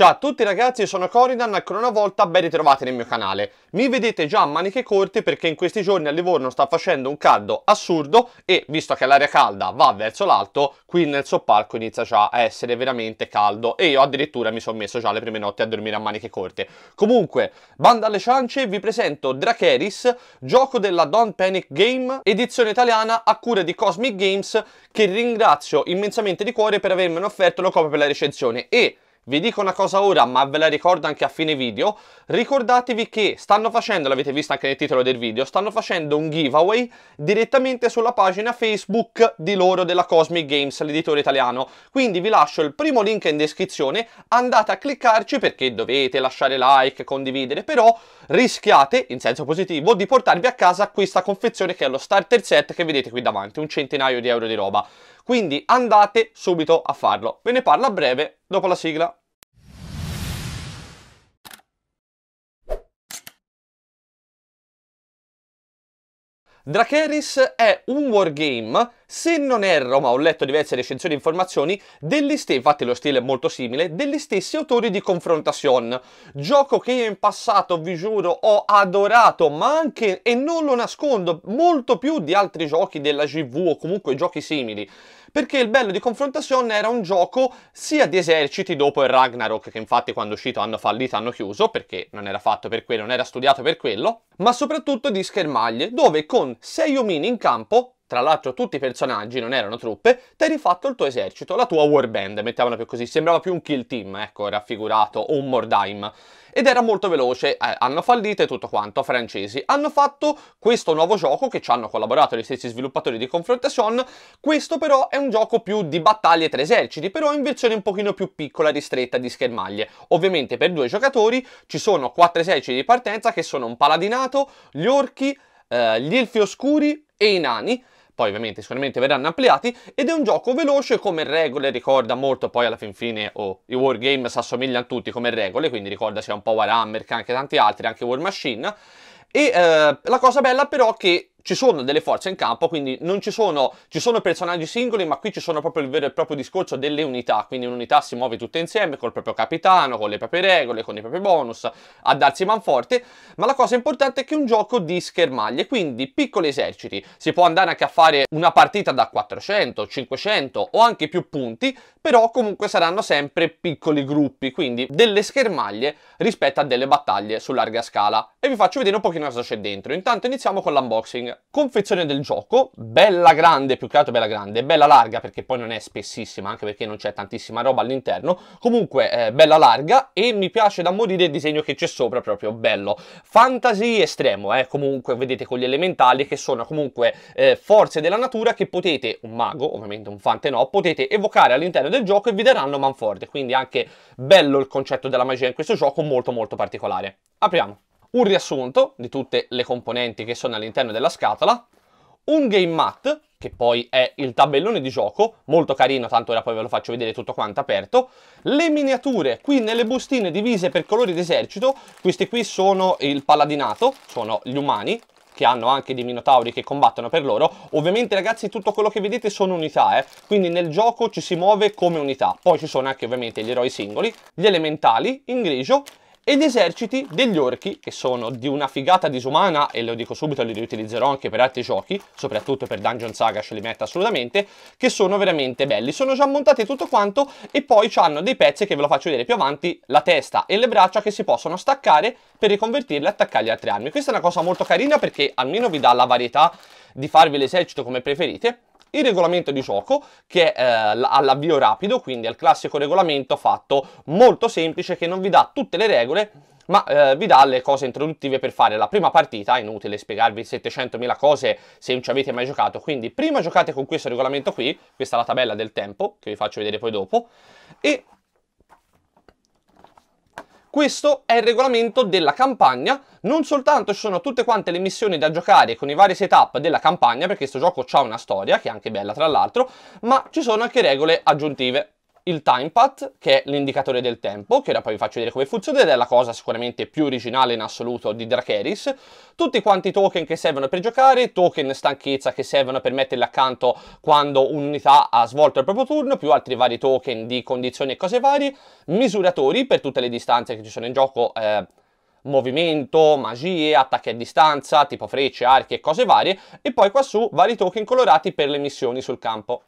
Ciao a tutti ragazzi, sono Coridan, ancora una volta ben ritrovati nel mio canale. Mi vedete già a maniche corte perché in questi giorni a Livorno sta facendo un caldo assurdo e visto che l'aria calda va verso l'alto, qui nel soppalco inizia già a essere veramente caldo e io addirittura mi sono messo già le prime notti a dormire a maniche corte. Comunque, banda alle ciance, vi presento Dracheris, gioco della Don't Panic Game, edizione italiana a cura di Cosmic Games, che ringrazio immensamente di cuore per avermi offerto una copia per la recensione e vi dico una cosa ora, ma ve la ricordo anche a fine video. Ricordatevi che stanno facendo, l'avete visto anche nel titolo del video, stanno facendo un giveaway direttamente sulla pagina Facebook di loro della Cosmic Games, l'editore italiano. Quindi vi lascio il primo link in descrizione, andate a cliccarci perché dovete lasciare like, condividere, però rischiate, in senso positivo, di portarvi a casa questa confezione che è lo starter set che vedete qui davanti, un centinaio di euro di roba. Quindi andate subito a farlo. Ve ne parlo a breve dopo la sigla. Dracheris è un wargame, se non erro, ma ho letto diverse recensioni e informazioni, degli stessi, infatti lo stile è molto simile, degli stessi autori di Confrontation. Gioco che io in passato, vi giuro, ho adorato, ma anche, e non lo nascondo, molto più di altri giochi della GV o comunque giochi simili perché il bello di Confrontation era un gioco sia di eserciti dopo il Ragnarok, che infatti quando è uscito hanno fallito, hanno chiuso, perché non era fatto per quello, non era studiato per quello, ma soprattutto di schermaglie, dove con 6 omini in campo tra l'altro tutti i personaggi non erano truppe, ti hai rifatto il tuo esercito, la tua warband, mettiamola più così, sembrava più un kill team, ecco, raffigurato, o un Mordheim ed era molto veloce, eh, hanno fallito e tutto quanto, francesi. Hanno fatto questo nuovo gioco che ci hanno collaborato gli stessi sviluppatori di Confrontation, questo però è un gioco più di battaglie tra eserciti, però in versione un pochino più piccola, ristretta di schermaglie. Ovviamente per due giocatori ci sono quattro eserciti di partenza che sono un paladinato, gli orchi, eh, gli elfi oscuri e i nani, poi ovviamente sicuramente verranno ampliati, ed è un gioco veloce come regole, ricorda molto poi alla fin fine oh, i wargame si assomigliano tutti come regole, quindi ricorda sia un po' Warhammer che anche tanti altri, anche War Machine, e eh, la cosa bella però è che ci sono delle forze in campo, quindi non ci sono, ci sono personaggi singoli, ma qui ci sono proprio il vero e proprio discorso delle unità, quindi un'unità si muove tutte insieme col proprio capitano, con le proprie regole, con i propri bonus, a darsi manforte, ma la cosa importante è che è un gioco di schermaglie, quindi piccoli eserciti, si può andare anche a fare una partita da 400, 500 o anche più punti, però comunque saranno sempre piccoli gruppi, quindi delle schermaglie rispetto a delle battaglie su larga scala. E vi faccio vedere un pochino cosa c'è dentro, intanto iniziamo con l'unboxing confezione del gioco, bella grande, più che altro bella grande, bella larga perché poi non è spessissima, anche perché non c'è tantissima roba all'interno, comunque eh, bella larga e mi piace da morire il disegno che c'è sopra, proprio bello. Fantasy estremo, eh, comunque vedete con gli elementali che sono comunque eh, forze della natura che potete, un mago, ovviamente un fante no, potete evocare all'interno del gioco e vi daranno manforte, quindi anche bello il concetto della magia in questo gioco, molto molto particolare. Apriamo un riassunto di tutte le componenti che sono all'interno della scatola, un game mat, che poi è il tabellone di gioco, molto carino, tanto ora poi ve lo faccio vedere tutto quanto aperto, le miniature qui nelle bustine divise per colori d'esercito, questi qui sono il paladinato, sono gli umani, che hanno anche dei minotauri che combattono per loro. Ovviamente ragazzi tutto quello che vedete sono unità, eh? quindi nel gioco ci si muove come unità. Poi ci sono anche ovviamente gli eroi singoli, gli elementali in grigio ed eserciti degli orchi, che sono di una figata disumana, e lo dico subito, li riutilizzerò anche per altri giochi, soprattutto per Dungeon Saga ce li metto assolutamente, che sono veramente belli. Sono già montati tutto quanto e poi hanno dei pezzi che ve lo faccio vedere più avanti, la testa e le braccia che si possono staccare per riconvertirle e attaccargli altre armi. Questa è una cosa molto carina perché almeno vi dà la varietà di farvi l'esercito come preferite il regolamento di gioco che è eh, all'avvio rapido, quindi è il classico regolamento fatto molto semplice che non vi dà tutte le regole ma eh, vi dà le cose introduttive per fare la prima partita, è inutile spiegarvi 700.000 cose se non ci avete mai giocato, quindi prima giocate con questo regolamento qui, questa è la tabella del tempo che vi faccio vedere poi dopo, e questo è il regolamento della campagna, non soltanto ci sono tutte quante le missioni da giocare con i vari setup della campagna, perché questo gioco ha una storia, che è anche bella tra l'altro, ma ci sono anche regole aggiuntive il time path, che è l'indicatore del tempo, che ora poi vi faccio vedere come funziona ed è la cosa sicuramente più originale in assoluto di Dracheris, tutti quanti i token che servono per giocare, token stanchezza che servono per metterli accanto quando un'unità ha svolto il proprio turno, più altri vari token di condizioni e cose varie, misuratori per tutte le distanze che ci sono in gioco, eh, movimento, magie, attacchi a distanza, tipo frecce, archi e cose varie, e poi qua su vari token colorati per le missioni sul campo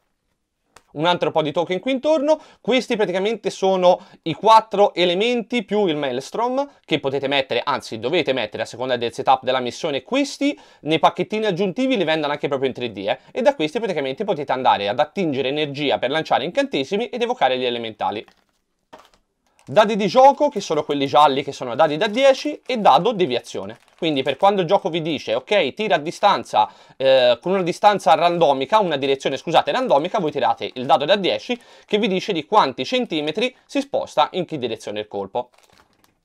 un altro po' di token qui intorno. Questi praticamente sono i quattro elementi più il maelstrom che potete mettere, anzi dovete mettere a seconda del setup della missione. Questi nei pacchettini aggiuntivi li vendono anche proprio in 3D eh? e da questi praticamente potete andare ad attingere energia per lanciare incantesimi ed evocare gli elementali. Dadi di gioco, che sono quelli gialli che sono dadi da 10, e dado deviazione. Quindi per quando il gioco vi dice, ok, tira a distanza, eh, con una distanza randomica, una direzione, scusate, randomica, voi tirate il dado da 10 che vi dice di quanti centimetri si sposta in che direzione il colpo.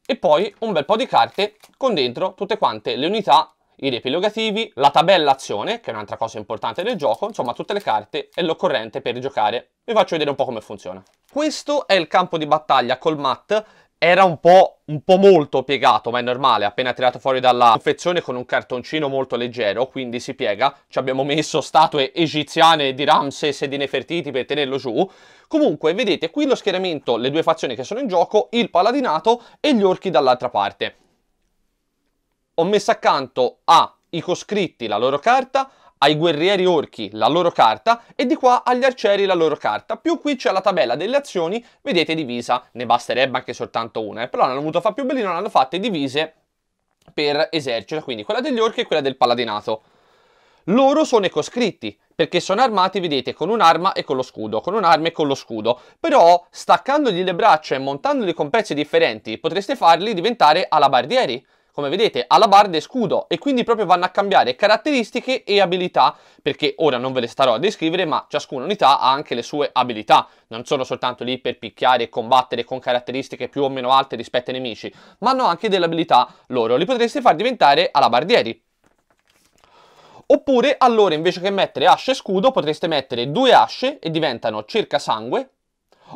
E poi un bel po' di carte con dentro tutte quante le unità i riepilogativi, la tabella azione, che è un'altra cosa importante del gioco, insomma tutte le carte e l'occorrente per giocare. Vi faccio vedere un po' come funziona. Questo è il campo di battaglia col mat, era un po', un po' molto piegato, ma è normale, appena tirato fuori dalla confezione con un cartoncino molto leggero, quindi si piega. Ci abbiamo messo statue egiziane di Ramses e di Nefertiti per tenerlo giù. Comunque, vedete qui lo schieramento, le due fazioni che sono in gioco, il paladinato e gli orchi dall'altra parte ho messo accanto ai coscritti la loro carta, ai guerrieri orchi la loro carta e di qua agli arcieri la loro carta. Più qui c'è la tabella delle azioni, vedete divisa, ne basterebbe anche soltanto una, eh? però l'hanno voluto fare più bellino, l'hanno fatta divise per esercito, quindi quella degli orchi e quella del paladinato. Loro sono i coscritti, perché sono armati, vedete, con un'arma e con lo scudo, con un'arma e con lo scudo. Però, staccandogli le braccia e montandoli con pezzi differenti, potreste farli diventare alabardieri come vedete alabarda e scudo e quindi proprio vanno a cambiare caratteristiche e abilità perché ora non ve le starò a descrivere ma ciascuna unità ha anche le sue abilità non sono soltanto lì per picchiare e combattere con caratteristiche più o meno alte rispetto ai nemici ma hanno anche delle abilità loro li potreste far diventare alabardieri Oppure allora invece che mettere asce e scudo potreste mettere due asce e diventano cerca sangue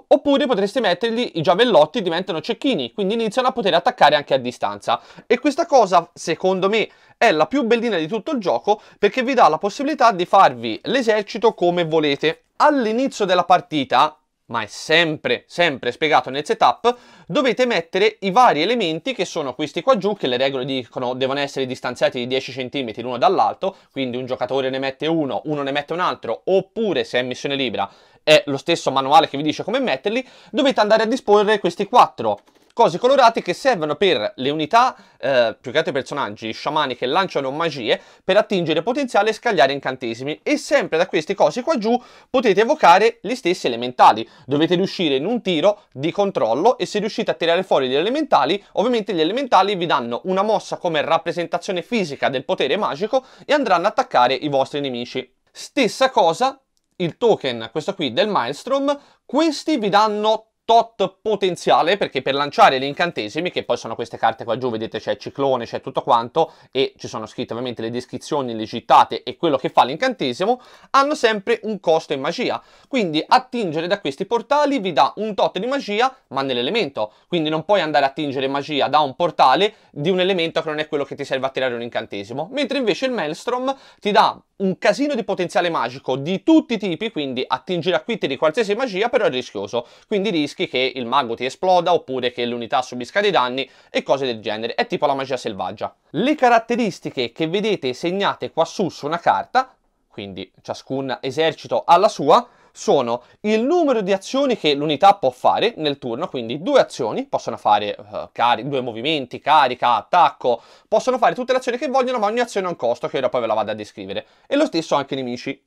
Oppure potreste mettergli i giavellotti diventano cecchini, quindi iniziano a poter attaccare anche a distanza. E questa cosa, secondo me, è la più bellina di tutto il gioco perché vi dà la possibilità di farvi l'esercito come volete. All'inizio della partita, ma è sempre, sempre spiegato nel setup, dovete mettere i vari elementi che sono questi qua giù, che le regole dicono devono essere distanziati di 10 cm l'uno dall'altro, quindi un giocatore ne mette uno, uno ne mette un altro, oppure se è missione libera è lo stesso manuale che vi dice come metterli, dovete andare a disporre questi quattro cose colorate che servono per le unità, eh, più che altro i personaggi i sciamani che lanciano magie per attingere potenziale e scagliare incantesimi e sempre da queste cose qua giù potete evocare gli stessi elementali, dovete riuscire in un tiro di controllo e se riuscite a tirare fuori gli elementali, ovviamente gli elementali vi danno una mossa come rappresentazione fisica del potere magico e andranno ad attaccare i vostri nemici. Stessa cosa il token, questo qui, del Maelstrom, questi vi danno tot potenziale perché per lanciare gli incantesimi che poi sono queste carte qua giù vedete c'è ciclone c'è tutto quanto e ci sono scritte ovviamente le descrizioni le citate e quello che fa l'incantesimo hanno sempre un costo in magia quindi attingere da questi portali vi dà un tot di magia ma nell'elemento quindi non puoi andare a attingere magia da un portale di un elemento che non è quello che ti serve a tirare un incantesimo mentre invece il maelstrom ti dà un casino di potenziale magico di tutti i tipi, quindi attingere la quitte di qualsiasi magia, però è rischioso, quindi rischi che il mago ti esploda oppure che l'unità subisca dei danni e cose del genere, è tipo la magia selvaggia. Le caratteristiche che vedete segnate qua su una carta, quindi ciascun esercito ha la sua, sono il numero di azioni che l'unità può fare nel turno, quindi due azioni, possono fare uh, due movimenti, carica, attacco, possono fare tutte le azioni che vogliono, ma ogni azione ha un costo che ora poi ve la vado a descrivere. E lo stesso anche i nemici.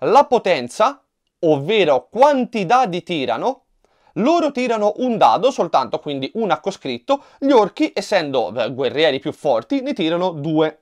La potenza, ovvero quanti dadi tirano, loro tirano un dado soltanto, quindi un acco scritto, gli orchi, essendo eh, guerrieri più forti, ne tirano due.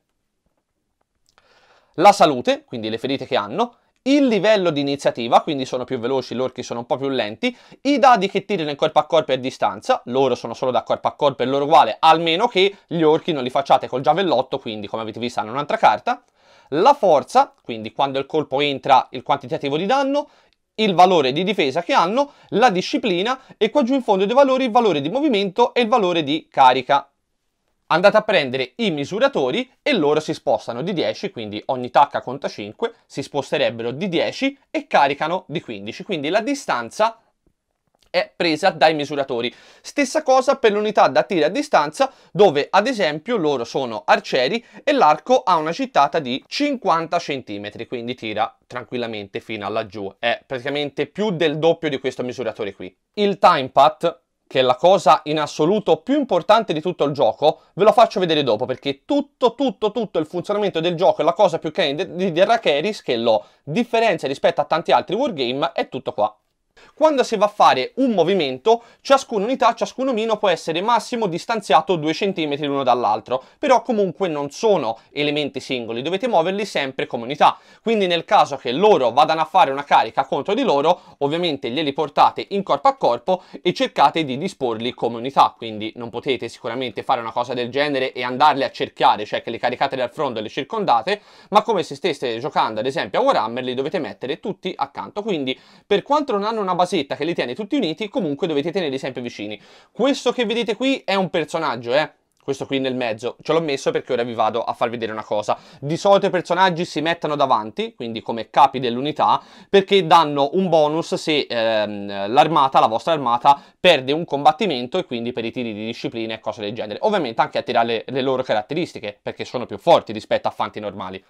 La salute, quindi le ferite che hanno, il livello di iniziativa, quindi sono più veloci, gli orchi sono un po' più lenti, i dadi che tirano in corpo a corpo e a distanza, loro sono solo da corpo a corpo e loro uguale, almeno che gli orchi non li facciate col giavellotto, quindi come avete visto hanno un'altra carta, la forza, quindi quando il colpo entra il quantitativo di danno, il valore di difesa che hanno, la disciplina e qua giù in fondo dei valori il valore di movimento e il valore di carica andate a prendere i misuratori e loro si spostano di 10, quindi ogni tacca conta 5, si sposterebbero di 10 e caricano di 15, quindi la distanza è presa dai misuratori. Stessa cosa per l'unità da tiro a distanza dove ad esempio loro sono arcieri e l'arco ha una gittata di 50 cm, quindi tira tranquillamente fino a laggiù, è praticamente più del doppio di questo misuratore qui. Il time path che è la cosa in assoluto più importante di tutto il gioco, ve lo faccio vedere dopo perché tutto, tutto, tutto il funzionamento del gioco è la cosa più canon di Derracheris che lo differenzia rispetto a tanti altri wargame è tutto qua quando si va a fare un movimento, ciascuna unità, ciascun omino può essere massimo distanziato 2 cm l'uno dall'altro, però comunque non sono elementi singoli, dovete muoverli sempre come unità. Quindi nel caso che loro vadano a fare una carica contro di loro, ovviamente glieli portate in corpo a corpo e cercate di disporli come unità, quindi non potete sicuramente fare una cosa del genere e andarle a cerchiare, cioè che li caricate dal fronte e le circondate, ma come se steste giocando ad esempio a Warhammer li dovete mettere tutti accanto. Quindi per quanto non hanno una basetta che li tiene tutti uniti, comunque dovete tenerli sempre vicini. Questo che vedete qui è un personaggio, eh questo qui nel mezzo, ce l'ho messo perché ora vi vado a far vedere una cosa. Di solito i personaggi si mettono davanti, quindi come capi dell'unità, perché danno un bonus se ehm, l'armata, la vostra armata, perde un combattimento e quindi per i tiri di disciplina e cose del genere. Ovviamente anche a tirare le, le loro caratteristiche, perché sono più forti rispetto a fanti normali.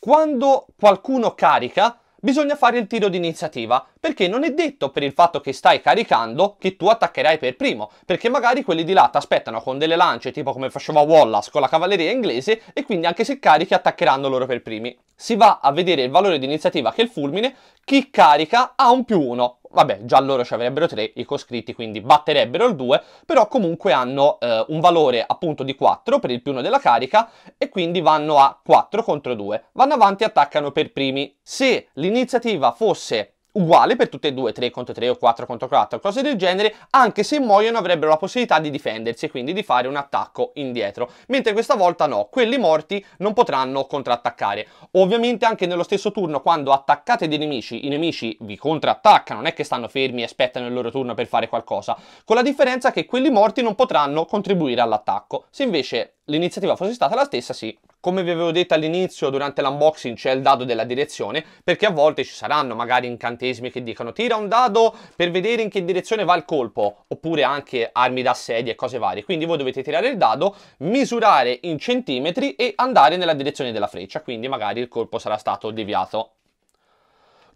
Quando qualcuno carica, bisogna fare il tiro di iniziativa, perché non è detto per il fatto che stai caricando che tu attaccherai per primo, perché magari quelli di là ti aspettano con delle lance, tipo come faceva Wallace con la cavalleria inglese, e quindi anche se carichi attaccheranno loro per primi. Si va a vedere il valore di iniziativa che è il fulmine, chi carica ha un più uno, vabbè, già loro ci avrebbero tre i coscritti, quindi batterebbero il 2, però comunque hanno eh, un valore appunto di 4 per il più 1 della carica e quindi vanno a 4 contro 2. Vanno avanti e attaccano per primi. Se l'iniziativa fosse uguale per tutte e due, 3 contro 3 o 4 contro 4, cose del genere, anche se muoiono avrebbero la possibilità di difendersi e quindi di fare un attacco indietro, mentre questa volta no, quelli morti non potranno contrattaccare. Ovviamente anche nello stesso turno quando attaccate dei nemici, i nemici vi contrattaccano, non è che stanno fermi e aspettano il loro turno per fare qualcosa, con la differenza che quelli morti non potranno contribuire all'attacco. Se invece l'iniziativa fosse stata la stessa, sì. Come vi avevo detto all'inizio, durante l'unboxing c'è il dado della direzione, perché a volte ci saranno magari incantesimi che dicono tira un dado per vedere in che direzione va il colpo, oppure anche armi da sedia e cose varie. Quindi voi dovete tirare il dado, misurare in centimetri e andare nella direzione della freccia, quindi magari il colpo sarà stato deviato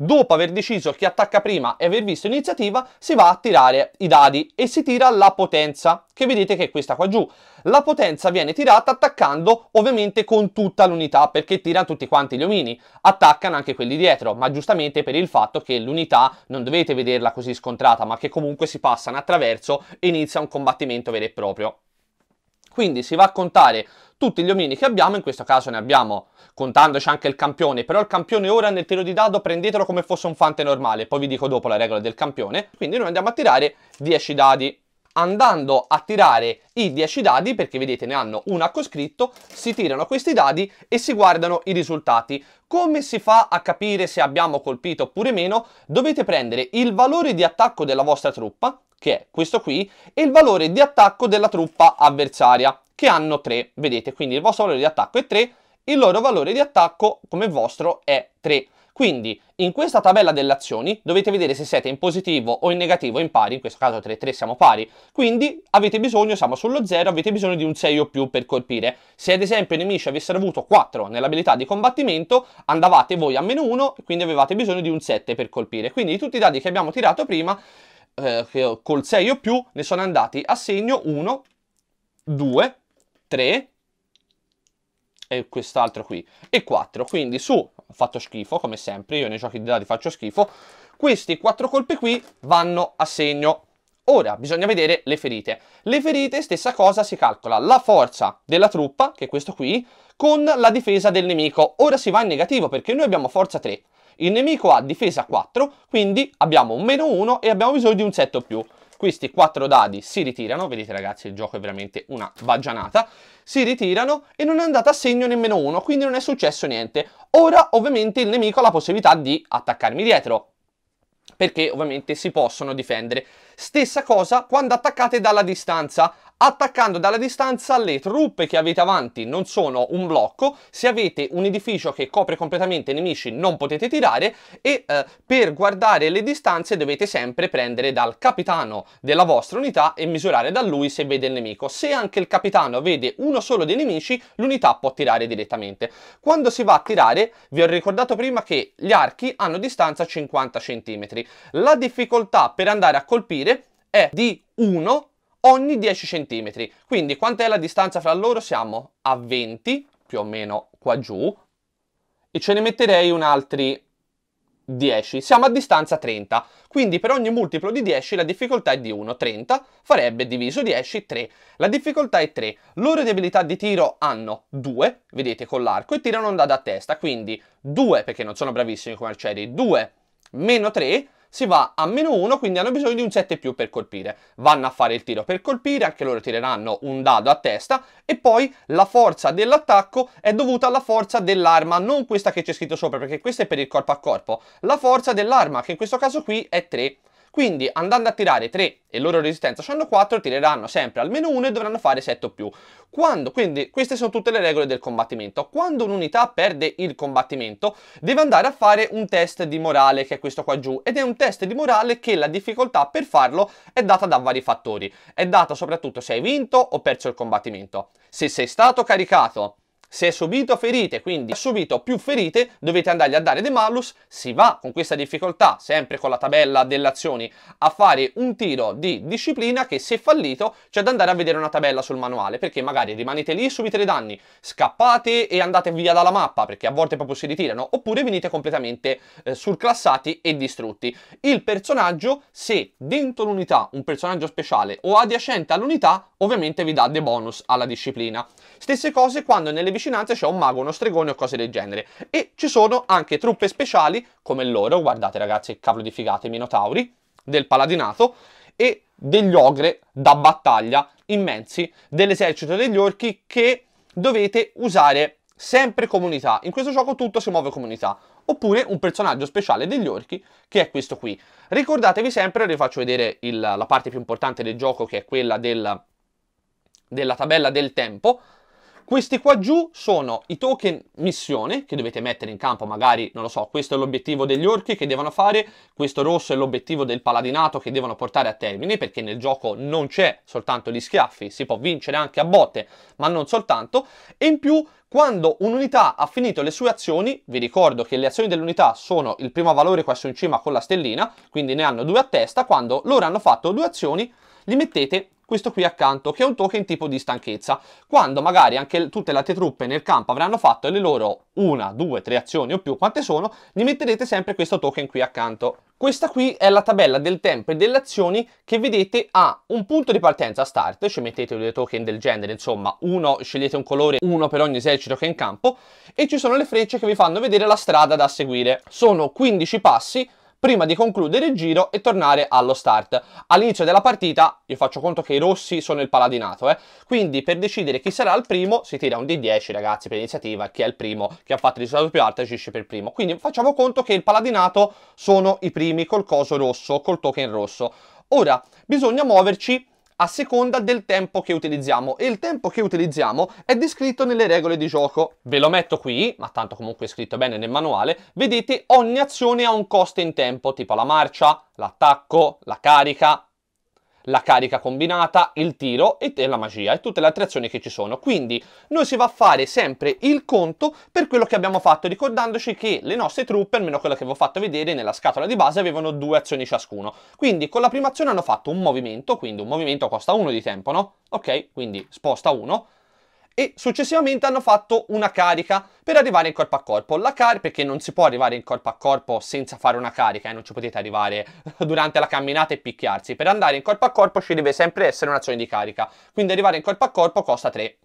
dopo aver deciso chi attacca prima e aver visto iniziativa, si va a tirare i dadi e si tira la potenza, che vedete che è questa qua giù. La potenza viene tirata attaccando ovviamente con tutta l'unità, perché tirano tutti quanti gli omini, attaccano anche quelli dietro, ma giustamente per il fatto che l'unità non dovete vederla così scontrata, ma che comunque si passano attraverso e inizia un combattimento vero e proprio. Quindi si va a contare tutti gli omini che abbiamo, in questo caso ne abbiamo, contandoci anche il campione, però il campione ora nel tiro di dado prendetelo come fosse un fante normale, poi vi dico dopo la regola del campione, quindi noi andiamo a tirare 10 dadi. Andando a tirare i 10 dadi, perché vedete ne hanno un accoscritto, si tirano questi dadi e si guardano i risultati. Come si fa a capire se abbiamo colpito oppure meno? Dovete prendere il valore di attacco della vostra truppa, che è questo qui, e il valore di attacco della truppa avversaria, che hanno 3, vedete, quindi il vostro valore di attacco è 3, il loro valore di attacco come vostro è 3. Quindi in questa tabella delle azioni dovete vedere se siete in positivo o in negativo o in pari, in questo caso 3-3 siamo pari, quindi avete bisogno, siamo sullo 0, avete bisogno di un 6 o più per colpire. Se ad esempio i nemici avessero avuto 4 nell'abilità di combattimento, andavate voi a meno 1, quindi avevate bisogno di un 7 per colpire. Quindi tutti i dadi che abbiamo tirato prima eh, col 6 o più ne sono andati a segno 1, 2, 3 e quest'altro qui e 4. Quindi su, ho fatto schifo come sempre, io nei giochi di dati faccio schifo, questi 4 colpi qui vanno a segno. Ora bisogna vedere le ferite. Le ferite, stessa cosa, si calcola la forza della truppa, che è questo qui, con la difesa del nemico. Ora si va in negativo perché noi abbiamo forza 3. Il nemico ha difesa 4, quindi abbiamo un meno 1 e abbiamo bisogno di un setto più. Questi 4 dadi si ritirano, vedete ragazzi il gioco è veramente una baggianata, si ritirano e non è andata a segno nemmeno 1, quindi non è successo niente. Ora ovviamente il nemico ha la possibilità di attaccarmi dietro, perché ovviamente si possono difendere. Stessa cosa quando attaccate dalla distanza. Attaccando dalla distanza le truppe che avete avanti non sono un blocco, se avete un edificio che copre completamente i nemici non potete tirare e eh, per guardare le distanze dovete sempre prendere dal capitano della vostra unità e misurare da lui se vede il nemico. Se anche il capitano vede uno solo dei nemici l'unità può tirare direttamente. Quando si va a tirare vi ho ricordato prima che gli archi hanno distanza 50 cm. La difficoltà per andare a colpire è di 1 ogni 10 cm. Quindi quant'è la distanza fra loro? Siamo a 20, più o meno qua giù, e ce ne metterei un altri 10. Siamo a distanza 30, quindi per ogni multiplo di 10 la difficoltà è di 1. 30 farebbe diviso 10, 3. La difficoltà è 3. Loro di abilità di tiro hanno 2, vedete, con l'arco, e tirano un'ondata a testa, quindi 2, perché non sono bravissimi come arcieri, 2 meno 3 si va a meno 1, quindi hanno bisogno di un 7 più per colpire. Vanno a fare il tiro per colpire, anche loro tireranno un dado a testa e poi la forza dell'attacco è dovuta alla forza dell'arma, non questa che c'è scritto sopra, perché questa è per il corpo a corpo. La forza dell'arma, che in questo caso qui è 3. Quindi andando a tirare 3 e loro resistenza hanno 4, tireranno sempre almeno 1 e dovranno fare 7 o più. Quando, quindi queste sono tutte le regole del combattimento. Quando un'unità perde il combattimento deve andare a fare un test di morale che è questo qua giù ed è un test di morale che la difficoltà per farlo è data da vari fattori. È data soprattutto se hai vinto o perso il combattimento. Se sei stato caricato se è subito ferite, quindi ha subito più ferite, dovete andargli a dare dei malus, si va con questa difficoltà, sempre con la tabella delle azioni, a fare un tiro di disciplina che se fallito c'è da andare a vedere una tabella sul manuale, perché magari rimanete lì, subite dei danni, scappate e andate via dalla mappa, perché a volte proprio si ritirano, oppure venite completamente eh, surclassati e distrutti. Il personaggio, se dentro l'unità un personaggio speciale o adiacente all'unità, ovviamente vi dà dei bonus alla disciplina. Stesse cose quando nelle vicine vicinanze c'è un mago, uno stregone o cose del genere. E ci sono anche truppe speciali, come loro, guardate ragazzi, cavolo di figate, minotauri, del paladinato, e degli ogre da battaglia immensi dell'esercito degli orchi che dovete usare sempre comunità. In questo gioco tutto si muove comunità. Oppure un personaggio speciale degli orchi, che è questo qui. Ricordatevi sempre, vi faccio vedere il, la parte più importante del gioco, che è quella del, della tabella del tempo. Questi qua giù sono i token missione che dovete mettere in campo, magari, non lo so, questo è l'obiettivo degli orchi che devono fare, questo rosso è l'obiettivo del paladinato che devono portare a termine, perché nel gioco non c'è soltanto gli schiaffi, si può vincere anche a botte, ma non soltanto, e in più quando un'unità ha finito le sue azioni, vi ricordo che le azioni dell'unità sono il primo valore qua su in cima con la stellina, quindi ne hanno due a testa, quando loro hanno fatto due azioni, li mettete questo qui accanto, che è un token tipo di stanchezza. Quando magari anche tutte le altre truppe nel campo avranno fatto le loro una, due, tre azioni o più, quante sono, gli metterete sempre questo token qui accanto. Questa qui è la tabella del tempo e delle azioni che vedete a un punto di partenza start, ci mettete due token del genere, insomma, uno scegliete un colore, uno per ogni esercito che è in campo, e ci sono le frecce che vi fanno vedere la strada da seguire. Sono 15 passi, prima di concludere il giro e tornare allo start. All'inizio della partita, io faccio conto che i rossi sono il paladinato, eh? quindi per decidere chi sarà il primo si tira un D10 ragazzi per iniziativa, chi è il primo, chi ha fatto il risultato più alto agisce per primo. Quindi facciamo conto che il paladinato sono i primi col coso rosso, col token rosso. Ora, bisogna muoverci a seconda del tempo che utilizziamo e il tempo che utilizziamo è descritto nelle regole di gioco. Ve lo metto qui, ma tanto comunque è scritto bene nel manuale, vedete ogni azione ha un costo in tempo, tipo la marcia, l'attacco, la carica, la carica combinata, il tiro e la magia e tutte le altre azioni che ci sono. Quindi noi si va a fare sempre il conto per quello che abbiamo fatto, ricordandoci che le nostre truppe, almeno quella che vi ho fatto vedere nella scatola di base, avevano due azioni ciascuno. Quindi con la prima azione hanno fatto un movimento, quindi un movimento costa uno di tempo, no? Ok, quindi sposta uno e successivamente hanno fatto una carica per arrivare in corpo a corpo. La carica, perché non si può arrivare in corpo a corpo senza fare una carica, eh, non ci potete arrivare durante la camminata e picchiarsi. Per andare in corpo a corpo ci deve sempre essere un'azione di carica, quindi arrivare in corpo a corpo costa 3.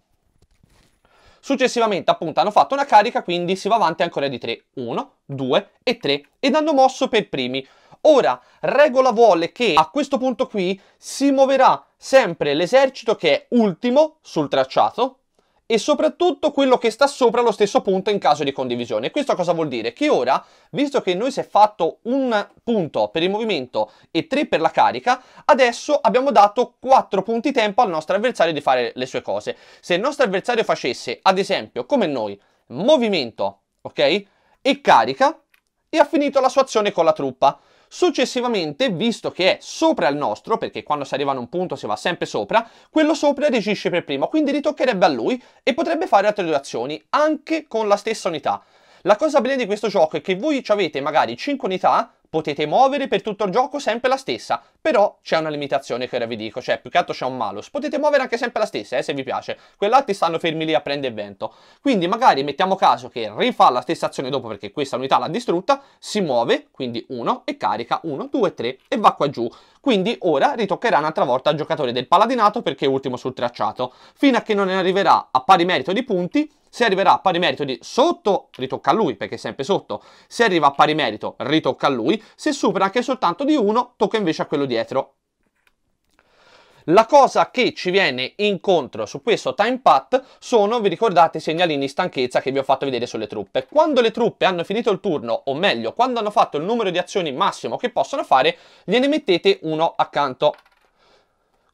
Successivamente appunto hanno fatto una carica, quindi si va avanti ancora di 3, 1, 2 e 3 ed hanno mosso per primi. Ora, regola vuole che a questo punto qui si muoverà sempre l'esercito che è ultimo sul tracciato, e soprattutto quello che sta sopra lo stesso punto in caso di condivisione. Questo cosa vuol dire? Che ora, visto che noi si è fatto un punto per il movimento e tre per la carica, adesso abbiamo dato quattro punti tempo al nostro avversario di fare le sue cose. Se il nostro avversario facesse, ad esempio, come noi, movimento, ok? E carica, e ha finito la sua azione con la truppa. Successivamente, visto che è sopra il nostro, perché quando si arriva a un punto si va sempre sopra, quello sopra reagisce per primo, quindi ritoccherebbe a lui e potrebbe fare altre due azioni, anche con la stessa unità. La cosa bella di questo gioco è che voi avete magari 5 unità potete muovere per tutto il gioco sempre la stessa, però c'è una limitazione che ora vi dico, cioè più che altro c'è un malus, potete muovere anche sempre la stessa eh, se vi piace, quell'altro stanno fermi lì a prendere vento, quindi magari mettiamo caso che rifà la stessa azione dopo perché questa unità l'ha distrutta, si muove, quindi 1 e carica 1, 2, 3 e va qua giù, quindi ora ritoccherà un'altra volta al giocatore del paladinato perché è ultimo sul tracciato, fino a che non ne arriverà a pari merito di punti se arriverà a pari merito di sotto, ritocca a lui, perché è sempre sotto. Se arriva a pari merito, ritocca a lui. Se supera anche soltanto di uno, tocca invece a quello dietro. La cosa che ci viene incontro su questo time path sono, vi ricordate, i segnalini di stanchezza che vi ho fatto vedere sulle truppe. Quando le truppe hanno finito il turno, o meglio, quando hanno fatto il numero di azioni massimo che possono fare, gliene mettete uno accanto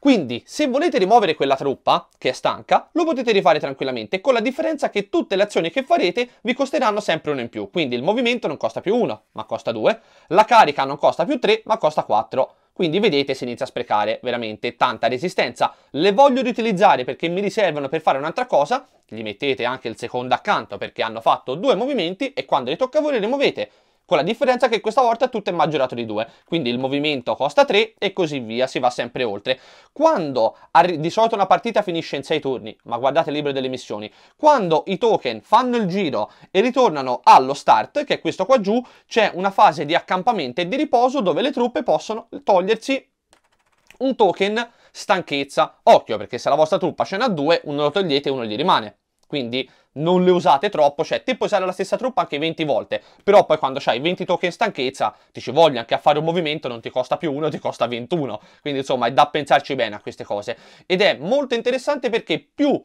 quindi, se volete rimuovere quella truppa, che è stanca, lo potete rifare tranquillamente, con la differenza che tutte le azioni che farete vi costeranno sempre uno in più. Quindi il movimento non costa più uno, ma costa due. la carica non costa più tre, ma costa quattro. Quindi vedete si inizia a sprecare veramente tanta resistenza. Le voglio riutilizzare perché mi riservano per fare un'altra cosa, gli mettete anche il secondo accanto perché hanno fatto due movimenti e quando li tocca voi le rimuovete con la differenza che questa volta tutto è maggiorato di 2, quindi il movimento costa 3 e così via, si va sempre oltre. Quando di solito una partita finisce in 6 turni, ma guardate il libro delle missioni, quando i token fanno il giro e ritornano allo start, che è questo qua giù, c'è una fase di accampamento e di riposo dove le truppe possono togliersi un token stanchezza. Occhio perché se la vostra truppa ce n'ha due, uno lo togliete e uno gli rimane quindi non le usate troppo, cioè te puoi usare la stessa truppa anche 20 volte, però poi quando hai 20 token stanchezza ti ci voglio anche a fare un movimento, non ti costa più uno, ti costa 21, quindi insomma è da pensarci bene a queste cose. Ed è molto interessante perché più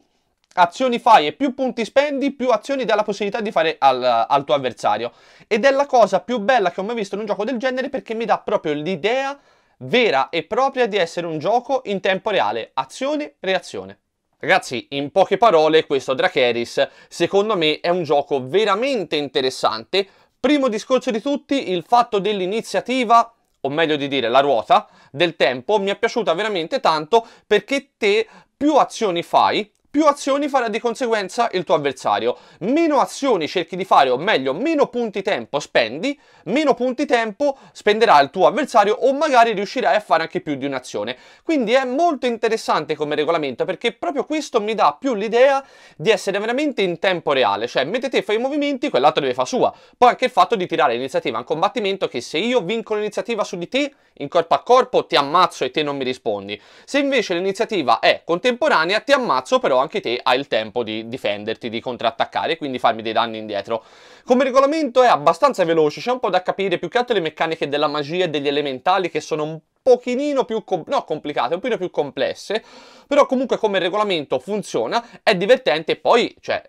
azioni fai e più punti spendi, più azioni dai la possibilità di fare al, al, tuo avversario. Ed è la cosa più bella che ho mai visto in un gioco del genere perché mi dà proprio l'idea vera e propria di essere un gioco in tempo reale, azione-reazione. Ragazzi, in poche parole, questo Dracheris secondo me è un gioco veramente interessante. Primo discorso di tutti, il fatto dell'iniziativa o meglio di dire la ruota del tempo mi è piaciuta veramente tanto perché te più azioni fai più azioni farà di conseguenza il tuo avversario, meno azioni cerchi di fare, o meglio, meno punti tempo spendi, meno punti tempo spenderà il tuo avversario o magari riuscirai a fare anche più di un'azione. Quindi è molto interessante come regolamento perché proprio questo mi dà più l'idea di essere veramente in tempo reale, cioè mentre te fai i movimenti, quell'altro deve fare sua. Poi anche il fatto di tirare l'iniziativa in combattimento che se io vinco l'iniziativa su di te, in corpo a corpo, ti ammazzo e te non mi rispondi. Se invece l'iniziativa è contemporanea, ti ammazzo però anche te hai il tempo di difenderti, di contrattaccare e quindi farmi dei danni indietro. Come regolamento è abbastanza veloce, c'è un po' da capire più che altro le meccaniche della magia e degli elementali che sono un pochino più com- no, complicate, un pochino più complesse, però comunque come regolamento funziona, è divertente e poi, cioè,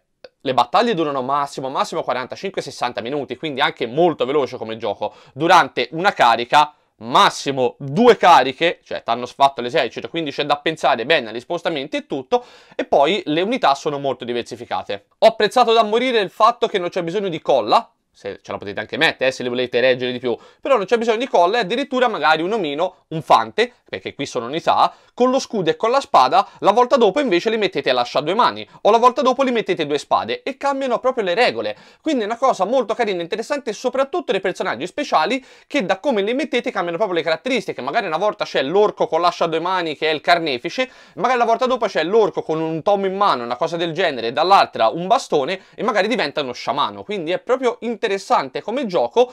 le battaglie durano massimo, massimo 45-60 minuti, quindi anche molto veloce come gioco. Durante una carica massimo due cariche, cioè ti hanno fatto l'esercito, quindi c'è da pensare bene agli spostamenti e tutto, e poi le unità sono molto diversificate. Ho apprezzato da morire il fatto che non c'è bisogno di colla, se ce la potete anche mettere, eh, se le volete reggere di più, però non c'è bisogno di colla e addirittura magari un omino, un fante, perché qui sono unità, con lo scudo e con la spada, la volta dopo invece li mettete a lascia due mani, o la volta dopo li mettete due spade, e cambiano proprio le regole, quindi è una cosa molto carina e interessante, soprattutto dei personaggi speciali, che da come li mettete cambiano proprio le caratteristiche, magari una volta c'è l'orco con l'ascia a due mani, che è il carnefice, magari la volta dopo c'è l'orco con un tomo in mano, una cosa del genere, dall'altra un bastone, e magari diventa uno sciamano, quindi è proprio interessante interessante come gioco.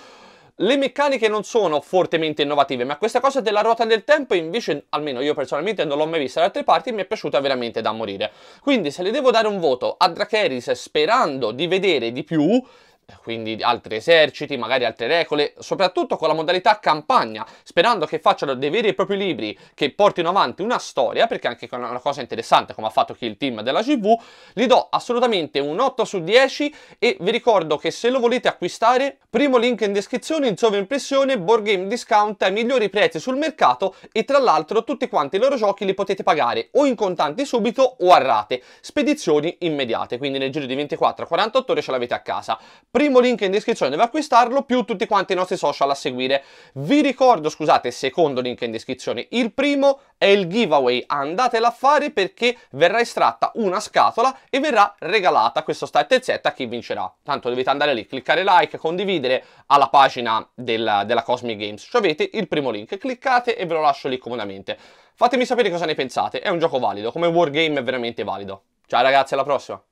Le meccaniche non sono fortemente innovative, ma questa cosa della ruota del tempo invece, almeno io personalmente non l'ho mai vista da altre parti, mi è piaciuta veramente da morire. Quindi se le devo dare un voto a Dracheris sperando di vedere di più, quindi altri eserciti, magari altre regole, soprattutto con la modalità campagna, sperando che facciano dei veri e propri libri che portino avanti una storia, perché anche è una cosa interessante come ha fatto qui il team della GV, gli do assolutamente un 8 su 10 e vi ricordo che se lo volete acquistare, primo link in descrizione, in sovraimpressione, Board Game Discount ai migliori prezzi sul mercato e tra l'altro tutti quanti i loro giochi li potete pagare o in contanti subito o a rate, spedizioni immediate, quindi nel giro di 24-48 ore ce l'avete a casa primo link in descrizione dove acquistarlo, più tutti quanti i nostri social a seguire. Vi ricordo, scusate, secondo link in descrizione, il primo è il giveaway, andatela a fare perché verrà estratta una scatola e verrà regalata questo star terzetta a chi vincerà. Tanto dovete andare lì, cliccare like, condividere alla pagina del, della Cosmic Games, cioè avete il primo link, cliccate e ve lo lascio lì comodamente. Fatemi sapere cosa ne pensate, è un gioco valido, come wargame è veramente valido. Ciao ragazzi, alla prossima!